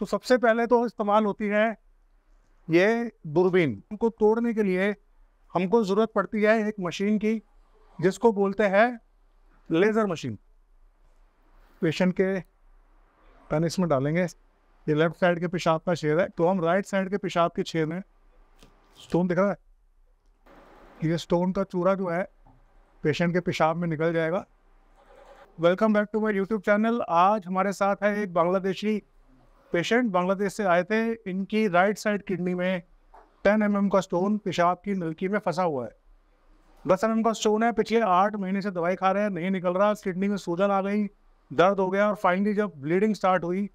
तो सबसे पहले तो इस्तेमाल होती है ये दूरबीन उनको तोड़ने के लिए हमको ज़रूरत पड़ती है एक मशीन की जिसको बोलते हैं लेज़र मशीन पेशेंट के पेन इसमें डालेंगे ये लेफ्ट साइड के पेशाब का शेर है तो हम राइट साइड के पेशाब के छेद में स्टोन दिख रहा है ये स्टोन का चूरा जो है पेशेंट के पेशाब में निकल जाएगा welcome back to my YouTube channel आज हमारे साथ है एक बांग्लादेशी पेशेंट बांग्लादेश से आए थे इनकी राइट साइड किडनी में टेन एम mm का स्टोन पेशाब की नलकी में फंसा हुआ है दस एम mm का स्टोन है पिछले आठ महीने से दवाई खा रहे हैं नहीं निकल रहा किडनी में सूजन आ गई दर्द हो गया और फाइनली जब ब्लीडिंग स्टार्ट हुई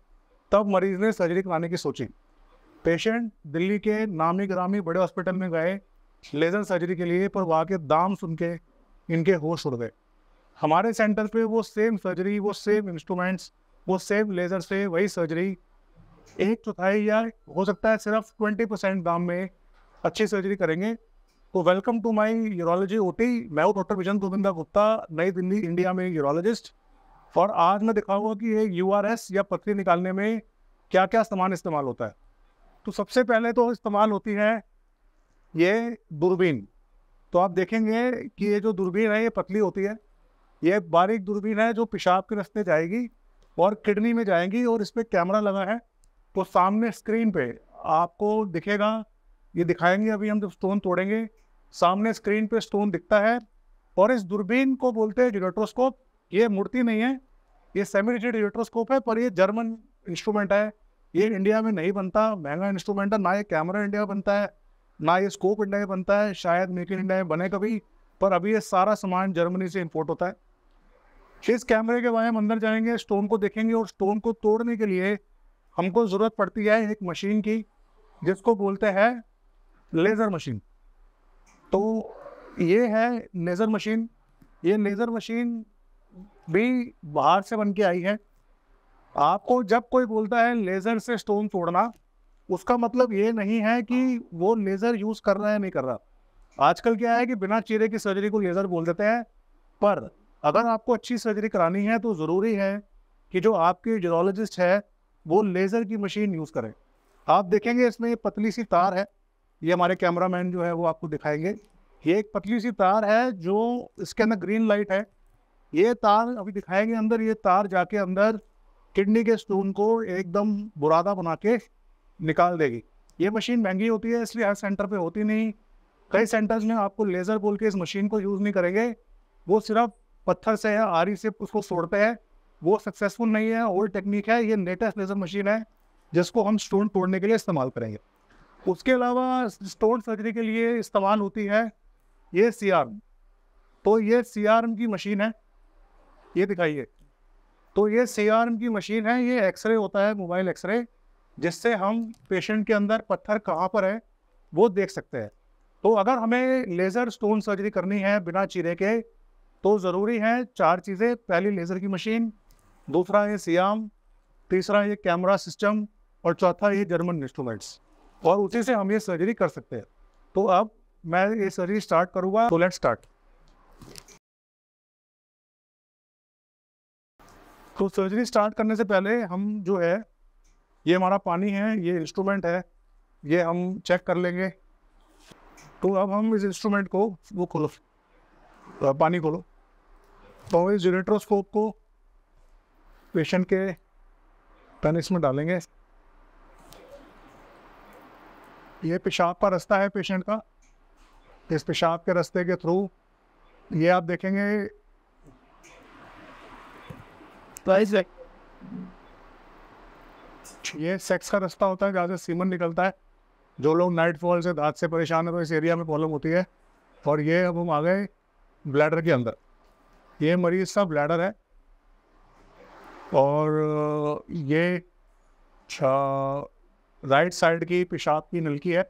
तब मरीज ने सर्जरी कराने की सोची पेशेंट दिल्ली के नामी ग्रामी बड़े हॉस्पिटल में गए लेजर सर्जरी के लिए पर वहाँ के दाम सुन के इनके होश उड़ गए हमारे सेंटर पे वो सेम सर्जरी वो सेम इंस्ट्रूमेंट्स वो सेम लेज़र से वही सर्जरी एक चौथाई या हो सकता है सिर्फ ट्वेंटी परसेंट दाम में अच्छी सर्जरी करेंगे तो welcome to my urology OT मैं हूँ डॉक्टर विजन गोविंदा गुप्ता नई दिल्ली इंडिया में यूरोलॉजिस्ट और आज मैं दिखाऊंगा कि ये यू या पथरी निकालने में क्या क्या सामान इस्तेमाल होता है तो सबसे पहले तो इस्तेमाल होती है ये दूरबीन तो आप देखेंगे कि ये जो दूरबीन है ये पतली होती है ये बारीक दूरबीन है जो पेशाब के रास्ते जाएगी और किडनी में जाएगी और इस पर कैमरा लगा है तो सामने स्क्रीन पे आपको दिखेगा ये दिखाएंगे अभी हम जब स्टोन तोड़ेंगे सामने स्क्रीन पे स्टोन दिखता है और इस दूरबीन को बोलते हैं जिलेट्रोस्कोप ये मूर्ति नहीं है ये सेमी रिजिड इलेक्ट्रोस्कोप है पर ये जर्मन इंस्ट्रूमेंट है ये इंडिया में नहीं बनता महंगा इंस्ट्रूमेंट है ना ये कैमरा इंडिया बनता है ना ये स्कोप इंडिया में बनता है शायद मेक इन इंडिया में बने कभी पर अभी ये सारा सामान जर्मनी से इम्पोर्ट होता है इस कैमरे के बारे में अंदर जाएंगे स्टोन को देखेंगे और स्टोन को तोड़ने के लिए हमको ज़रूरत पड़ती है एक मशीन की जिसको बोलते हैं लेज़र मशीन तो ये है लेज़र मशीन ये लेज़र मशीन भी बाहर से बन के आई है आपको जब कोई बोलता है लेज़र से स्टोन तोड़ना उसका मतलब ये नहीं है कि वो लेज़र यूज़ कर रहा है नहीं कर रहा आजकल क्या है कि बिना चीरे की सर्जरी को लेज़र बोल देते हैं पर अगर आपको अच्छी सर्जरी करानी है तो ज़रूरी है कि जो आपके यूरोलॉजिस्ट है वो लेज़र की मशीन यूज़ करें आप देखेंगे इसमें ये पतली सी तार है ये हमारे कैमरामैन जो है वो आपको दिखाएंगे ये एक पतली सी तार है जो इसके अंदर ग्रीन लाइट है ये तार अभी दिखाएंगे अंदर ये तार जाके अंदर किडनी के स्टोन को एकदम बुरादा बना के निकाल देगी ये मशीन महंगी होती है इसलिए हर सेंटर पे होती नहीं कई सेंटर्स में आपको लेज़र बोल के इस मशीन को यूज़ नहीं करेंगे वो सिर्फ पत्थर से या आरी से उसको सोड़ते हैं वो सक्सेसफुल नहीं है ओल्ड टेक्निक है ये लेटेस्ट लेजर मशीन है जिसको हम स्टोन तोड़ने के लिए इस्तेमाल करेंगे उसके अलावा स्टोन सर्जरी के लिए इस्तेमाल होती है ये सी तो ये सी की मशीन है ये दिखाइए तो ये सी की मशीन है ये एक्सरे होता है मोबाइल एक्सरे जिससे हम पेशेंट के अंदर पत्थर कहाँ पर है वो देख सकते हैं तो अगर हमें लेज़र स्टोन सर्जरी करनी है बिना चीरे के तो ज़रूरी है चार चीज़ें पहली लेज़र की मशीन दूसरा है सियाम तीसरा ये कैमरा सिस्टम और चौथा ये जर्मन इंस्ट्रूमेंट्स और उसी से हम ये सर्जरी कर सकते हैं तो अब मैं ये सर्जरी स्टार्ट करूँगा तो लेट स्टार्ट तो सर्जरी स्टार्ट करने से पहले हम जो है ये हमारा पानी है ये इंस्ट्रूमेंट है ये हम चेक कर लेंगे तो अब हम इस इंस्ट्रूमेंट को वो खोलो पानी खोलो तो इस जेनेट्रोस्कोप को पेशेंट के तन इसमें डालेंगे ये पेशाब का रास्ता है पेशेंट का इस पेशाब के रास्ते के थ्रू ये आप देखेंगे तो ये सेक्स का रास्ता होता है जहाँ से सीमन निकलता है जो लोग नाइट फॉल से दांत से परेशान है तो इस एरिया में प्रॉब्लम होती है और ये अब हम आ गए ब्लैडर के अंदर ये मरीज़ का ब्लैडर है और ये राइट साइड की पेशाब की नलकी है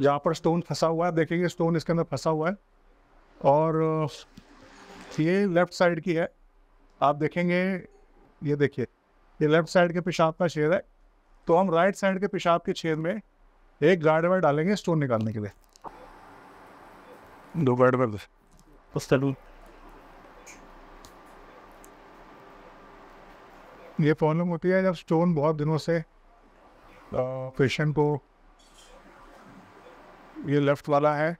जहाँ पर स्टोन फंसा हुआ है देखेंगे स्टोन इसके अंदर फंसा हुआ है और ये लेफ्ट साइड की है आप देखेंगे ये देखिए ये लेफ्ट साइड के पेशाब का छेद है तो हम राइट साइड के पेशाब के छेद में एक वायर डालेंगे स्टोन निकालने के लिए दो वायर उस तरह ये प्रॉब्लम होती है जब स्टोन बहुत दिनों से पेशेंट को ये लेफ्ट वाला है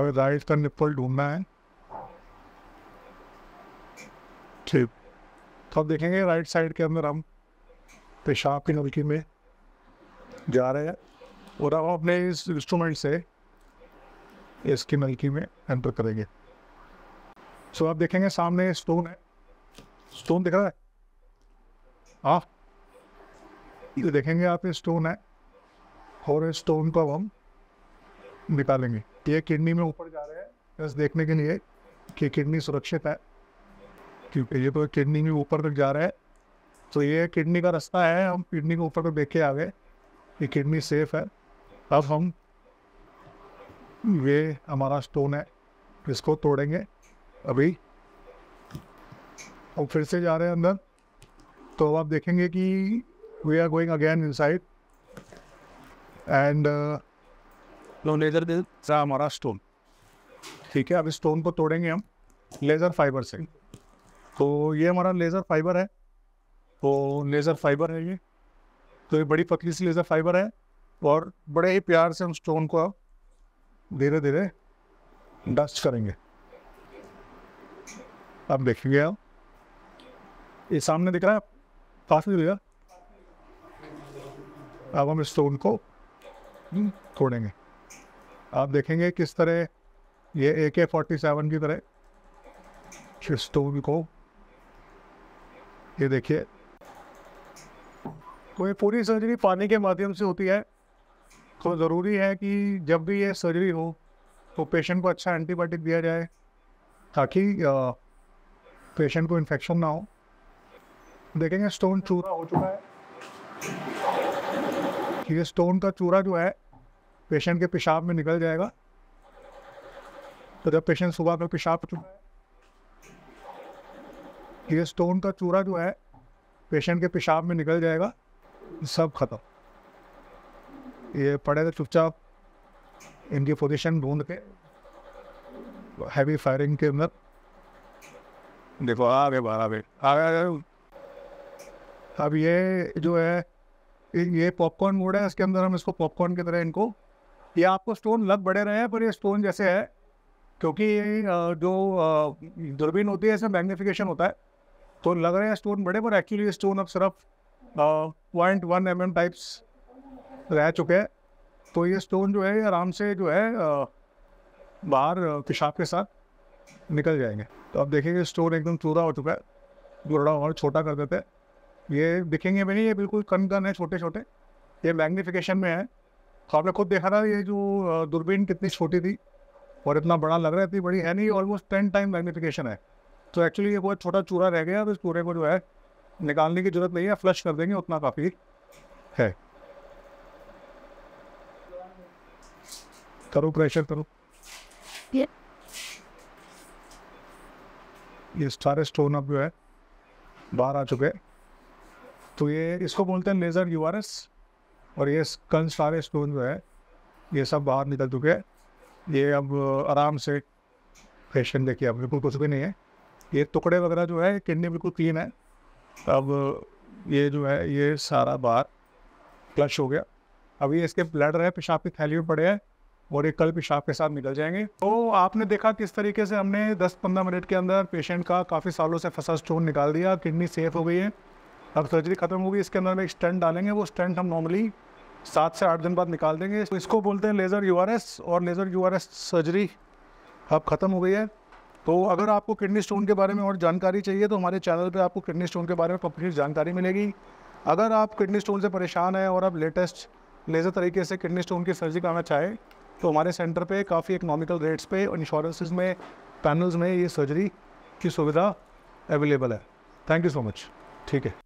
अब राइट का निप्पल ढूंढना है ठीक तो अब देखेंगे राइट साइड के अंदर हम पेशाब की नलकी में जा रहे हैं और अब अपने इस इंस्ट्रूमेंट से इसकी नलकी में एंटर करेंगे सो so, आप देखेंगे सामने स्टोन है स्टोन दिख रहा है हाँ ये देखेंगे आप ये स्टोन है और इस स्टोन को हम निकालेंगे ये किडनी में ऊपर जा रहे हैं बस देखने के लिए कि किडनी सुरक्षित है क्योंकि ये तो किडनी में ऊपर तक जा रहा है तो ये किडनी का रास्ता है हम किडनी को ऊपर तक देख के आ गए ये किडनी सेफ है अब हम ये हमारा स्टोन है इसको तोड़ेंगे अभी और फिर से जा रहे हैं अंदर तो अब आप देखेंगे कि we are going again inside and laser सा हमारा स्टोन ठीक है अब स्टोन को तोड़ेंगे हम लेज़र फाइबर से तो ये हमारा लेज़र फाइबर है तो लेज़र फाइबर है ये तो ये बड़ी पतली सी लेज़र फाइबर है और बड़े ही प्यार से हम स्टोन को अब धीरे धीरे डस्ट करेंगे अब देखेंगे आप ये सामने दिख रहा है काफ़ी लिया अब हम स्टोन को तोड़ेंगे आप देखेंगे किस तरह ये ए के फोर्टी सेवन की तरह स्टोन को ये देखिए तो ये पूरी सर्जरी पानी के माध्यम से होती है तो ज़रूरी है कि जब भी ये सर्जरी हो तो पेशेंट को अच्छा एंटीबायोटिक दिया जाए ताकि पेशेंट को इन्फेक्शन ना हो देखेंगे स्टोन चूरा हो चुका है ये स्टोन का चूरा जो है पेशेंट के पेशाब में निकल जाएगा तो जब पेशेंट सुबह का पेशाब हो चुका है ये स्टोन का चूरा जो है पेशेंट के पेशाब में निकल जाएगा सब ख़त्म ये पड़े थे चुपचाप इनकी पोजीशन ढूंढ के हैवी फायरिंग के अंदर देखो आ गए बारह बजे आ गए अब ये जो है ये पॉपकॉर्न मोड है इसके अंदर हम इसको पॉपकॉर्न की तरह इनको ये आपको स्टोन लग बढ़े रहे हैं पर ये स्टोन जैसे है क्योंकि ये जो दूरबीन होती है इसमें मैग्निफिकेशन होता है तो लग रहे हैं स्टोन बड़े पर एक्चुअली स्टोन अब सिर्फ point one M M types रह चुके हैं तो ये स्टोन जो है आराम से जो है बाहर पेशाब के साथ निकल जाएंगे तो अब देखेंगे स्टोन एकदम चूरा हो चुका है दूरड़ा और छोटा कर देते हैं ये दिखेंगे भी नहीं ये बिल्कुल कम कन है छोटे छोटे ये मैग्नीफिकेशन में है तो आपने खुद देखा था ये जो दूरबीन कितनी छोटी थी और इतना बड़ा लग रहा है इतनी बड़ी है नहीं ऑलमोस्ट टेन टाइम मैग्निफिकेशन है तो एक्चुअली ये बहुत छोटा चूरा रह गया तो इस चूरे को जो है निकालने की जरूरत नहीं है फ्लश कर देंगे उतना काफ़ी है करो प्रेशर करो ये सारे स्टोन अब जो है बाहर आ चुके हैं तो ये इसको बोलते हैं लेज़र यू और ये कल सारे स्टोन जो है ये सब बाहर निकल चुके हैं ये अब आराम से पेशेंट देखिए अब बिल्कुल कुछ भी नहीं है ये टुकड़े वगैरह जो है किडनी बिल्कुल क्लीन है अब ये जो है ये सारा बाहर क्लश हो गया अभी इसके ब्लड है पेशाब की थैली में पड़े हैं और ये कल पेशाब के साथ निकल जाएंगे तो आपने देखा किस तरीके से हमने 10-15 मिनट के अंदर पेशेंट का काफ़ी सालों से फंसा स्टोन निकाल दिया किडनी सेफ हो गई है अब सर्जरी खत्म होगी इसके अंदर में एक स्टेंट डालेंगे वो स्टेंट हम नॉर्मली सात से आठ दिन बाद निकाल देंगे तो इसको बोलते हैं लेज़र यू और लेज़र यू सर्जरी अब ख़त्म हो गई है तो अगर आपको किडनी स्टोन के बारे में और जानकारी चाहिए तो हमारे चैनल पर आपको किडनी स्टोन के बारे में कंप्लीट जानकारी मिलेगी अगर आप किडनी स्टोन से परेशान हैं और आप लेटेस्ट लेज़र तरीके से किडनी स्टोन की सर्जरी कराना चाहें तो हमारे सेंटर पे काफ़ी इकनॉमिकल रेट्स पे और इंश्योरेंसेज में पैनल्स में ये सर्जरी की सुविधा अवेलेबल है थैंक यू सो मच ठीक है